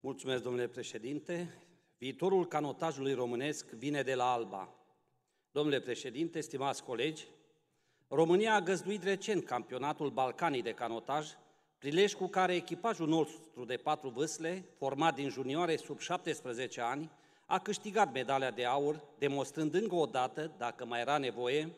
Mulțumesc, domnule președinte. Viitorul canotajului românesc vine de la Alba. Domnule președinte, stimați colegi, România a găzduit recent campionatul Balcanii de canotaj, prilej cu care echipajul nostru de patru vâsle, format din junioare sub 17 ani, a câștigat medalia de aur, demonstrând încă o dată, dacă mai era nevoie,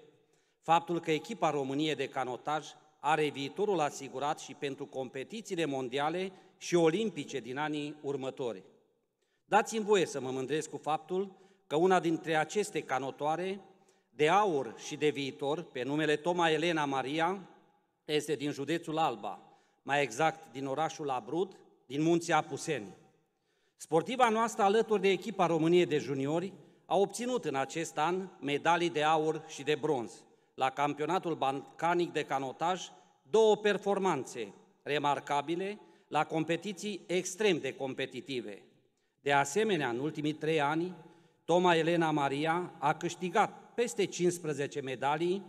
faptul că echipa României de canotaj are viitorul asigurat și pentru competițiile mondiale și olimpice din anii următori. Dați-mi voie să mă mândresc cu faptul că una dintre aceste canotoare, de aur și de viitor, pe numele Toma Elena Maria, este din județul Alba, mai exact din orașul Abrud, din munții Apuseni. Sportiva noastră, alături de echipa României de juniori, a obținut în acest an medalii de aur și de bronz la campionatul balcanic de canotaj două performanțe remarcabile la competiții extrem de competitive. De asemenea, în ultimii trei ani, Toma Elena Maria a câștigat peste 15 medalii,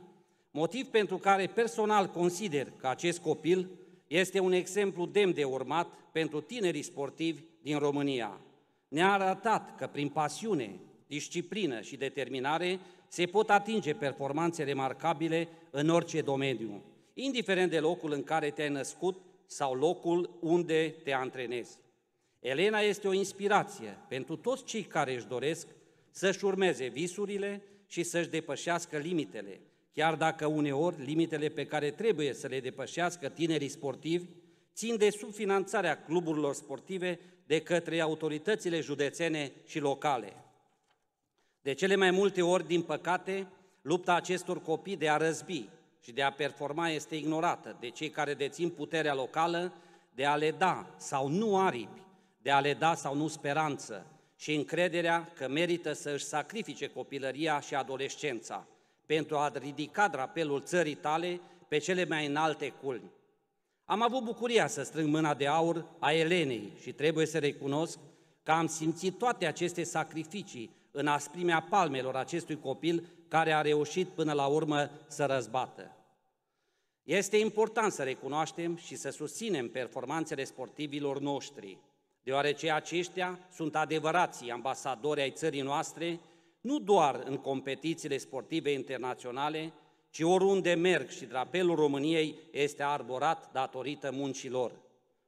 motiv pentru care personal consider că acest copil este un exemplu demn de urmat pentru tinerii sportivi din România. Ne-a arătat că prin pasiune, disciplină și determinare se pot atinge performanțe remarcabile în orice domeniu indiferent de locul în care te-ai născut sau locul unde te antrenezi. Elena este o inspirație pentru toți cei care își doresc să-și urmeze visurile și să-și depășească limitele, chiar dacă uneori limitele pe care trebuie să le depășească tinerii sportivi țin de subfinanțarea cluburilor sportive de către autoritățile județene și locale. De cele mai multe ori, din păcate, lupta acestor copii de a răzbi și de a performa este ignorată de cei care dețin puterea locală de a le da sau nu aripi, de a le da sau nu speranță și încrederea că merită să își sacrifice copilăria și adolescența pentru a ridica drapelul țării tale pe cele mai înalte culmi. Am avut bucuria să strâng mâna de aur a Elenei și trebuie să recunosc că am simțit toate aceste sacrificii în asprimea palmelor acestui copil care a reușit până la urmă să răzbată. Este important să recunoaștem și să susținem performanțele sportivilor noștri, deoarece aceștia sunt adevărații ambasadori ai țării noastre, nu doar în competițiile sportive internaționale, ci oriunde merg și drapelul României este arborat datorită muncilor.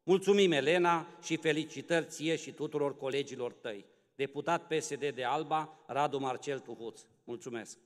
Mulțumim, Elena, și felicitări ție și tuturor colegilor tăi deputat PSD de Alba, Radu Marcel Tuhuț. Mulțumesc!